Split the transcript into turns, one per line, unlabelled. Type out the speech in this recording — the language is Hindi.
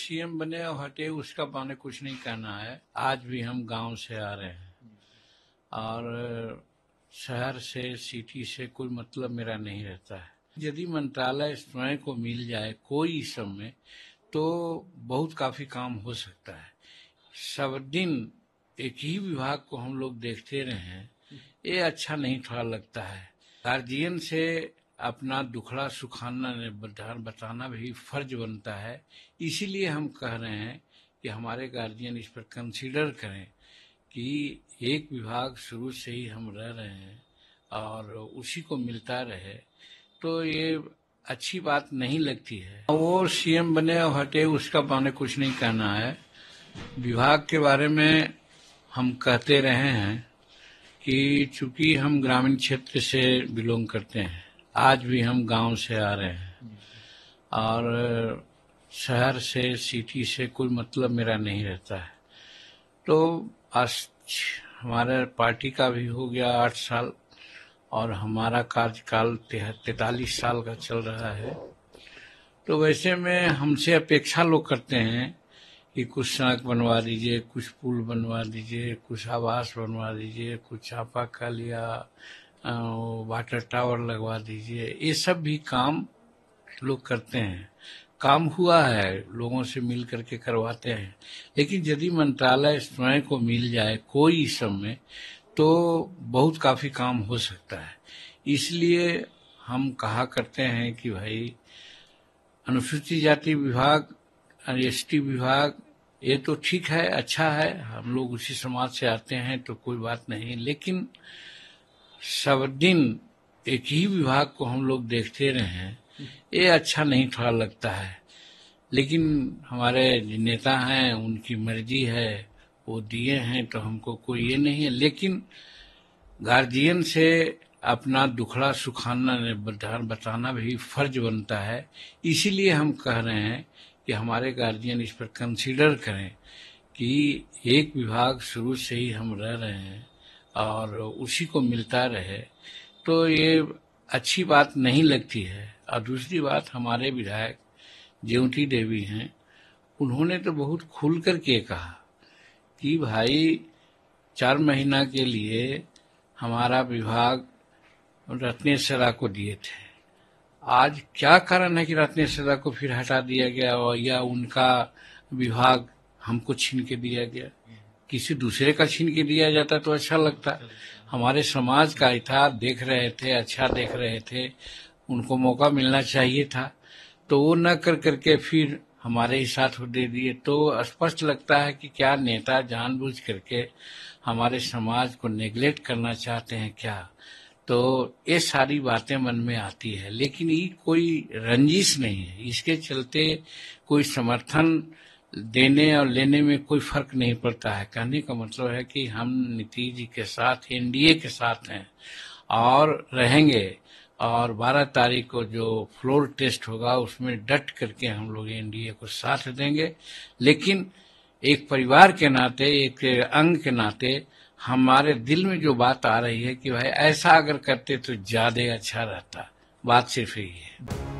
सीएम बने और हटे उसका पाने कुछ नहीं कहना है आज भी हम गांव से आ रहे हैं और शहर से सिटी से कोई मतलब मेरा नहीं रहता है यदि मंत्रालय स्वयं को मिल जाए कोई समय तो बहुत काफ़ी काम हो सकता है सब दिन एक ही विभाग को हम लोग देखते रहे ये अच्छा नहीं थोड़ा लगता है गार्जियन से अपना दुखड़ा सुखाना बताना भी फर्ज बनता है इसीलिए हम कह रहे हैं कि हमारे गार्जियन इस पर कंसीडर करें कि एक विभाग शुरू से ही हम रह रहे हैं और उसी को मिलता रहे तो ये अच्छी बात नहीं लगती है वो सीएम बने और हटे उसका माने कुछ नहीं कहना है विभाग के बारे में हम कहते रहे हैं कि चूंकि हम ग्रामीण क्षेत्र से बिलोंग करते हैं आज भी हम गांव से आ रहे हैं और शहर से सिटी से कोई मतलब मेरा नहीं रहता है तो आज हमारे पार्टी का भी हो गया आठ साल और हमारा कार्यकाल तैतालीस साल का चल रहा है तो वैसे में हमसे अपेक्षा लोग करते हैं कि कुछ सड़क बनवा दीजिए कुछ पुल बनवा दीजिए कुछ आवास बनवा दीजिए कुछ छापा का लिया वाटर टावर लगवा दीजिए ये सब भी काम लोग करते हैं काम हुआ है लोगों से मिल करके करवाते हैं लेकिन यदि मंत्रालय स्वयं को मिल जाए कोई समय तो बहुत काफ़ी काम हो सकता है इसलिए हम कहा करते हैं कि भाई अनुसूचित जाति विभाग एस टी विभाग ये तो ठीक है अच्छा है हम लोग उसी समाज से आते हैं तो कोई बात नहीं लेकिन सब दिन एक ही विभाग को हम लोग देखते रहे ये अच्छा नहीं थोड़ा लगता है लेकिन हमारे नेता हैं उनकी मर्जी है वो दिए हैं तो हमको कोई ये नहीं है लेकिन गार्जियन से अपना दुखड़ा सुखाना बताना भी फर्ज बनता है इसीलिए हम कह रहे हैं कि हमारे गार्जियन इस पर कंसीडर करें कि एक विभाग शुरू से ही हम रह रहे हैं और उसी को मिलता रहे तो ये अच्छी बात नहीं लगती है और दूसरी बात हमारे विधायक ज्योति देवी हैं उन्होंने तो बहुत खुल कर के कहा कि भाई चार महीना के लिए हमारा विभाग रत्नेश्वरा को दिए थे आज क्या कारण है कि रत्नेश्वरा को फिर हटा दिया गया और या उनका विभाग हमको छीन के दिया गया किसी दूसरे का छीन के दिया जाता तो अच्छा लगता हमारे समाज का इतिहास देख रहे थे अच्छा देख रहे थे उनको मौका मिलना चाहिए था तो वो न कर करके फिर हमारे ही साथ दे दिए तो स्पष्ट लगता है कि क्या नेता जानबूझ करके हमारे समाज को नेग्लेक्ट करना चाहते हैं क्या तो ये सारी बातें मन में आती है लेकिन ये कोई रंजिश नहीं है इसके चलते कोई समर्थन देने और लेने में कोई फर्क नहीं पड़ता है कहने का मतलब है कि हम नीतीश जी के साथ एनडीए के साथ हैं और रहेंगे और 12 तारीख को जो फ्लोर टेस्ट होगा उसमें डट करके हम लोग एनडीए को साथ देंगे लेकिन एक परिवार के नाते एक अंग के नाते हमारे दिल में जो बात आ रही है कि भाई ऐसा अगर करते तो ज्यादा अच्छा रहता बात सिर्फ यही है